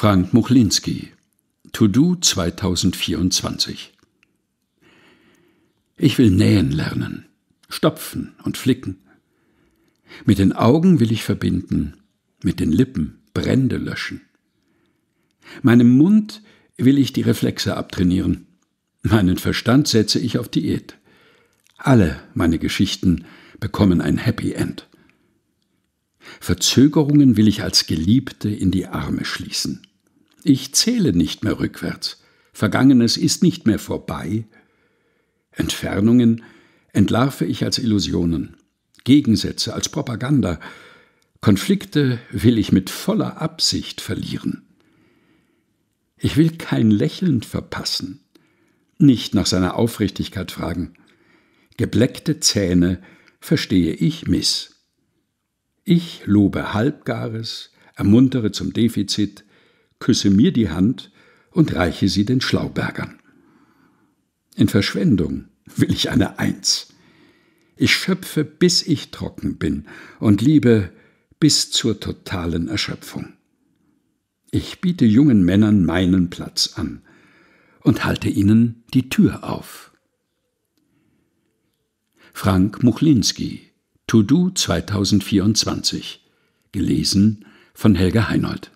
Frank Muchlinski To-Do 2024 Ich will nähen lernen, stopfen und flicken. Mit den Augen will ich verbinden, mit den Lippen Brände löschen. Meinem Mund will ich die Reflexe abtrainieren. Meinen Verstand setze ich auf Diät. Alle meine Geschichten bekommen ein Happy End. Verzögerungen will ich als Geliebte in die Arme schließen. Ich zähle nicht mehr rückwärts. Vergangenes ist nicht mehr vorbei. Entfernungen entlarve ich als Illusionen, Gegensätze als Propaganda. Konflikte will ich mit voller Absicht verlieren. Ich will kein Lächeln verpassen, nicht nach seiner Aufrichtigkeit fragen. Gebleckte Zähne verstehe ich miss. Ich lobe Halbgares, ermuntere zum Defizit, küsse mir die Hand und reiche sie den Schlaubergern. In Verschwendung will ich eine Eins. Ich schöpfe, bis ich trocken bin und liebe bis zur totalen Erschöpfung. Ich biete jungen Männern meinen Platz an und halte ihnen die Tür auf. Frank Muchlinski, To Do 2024, gelesen von Helga Heinold.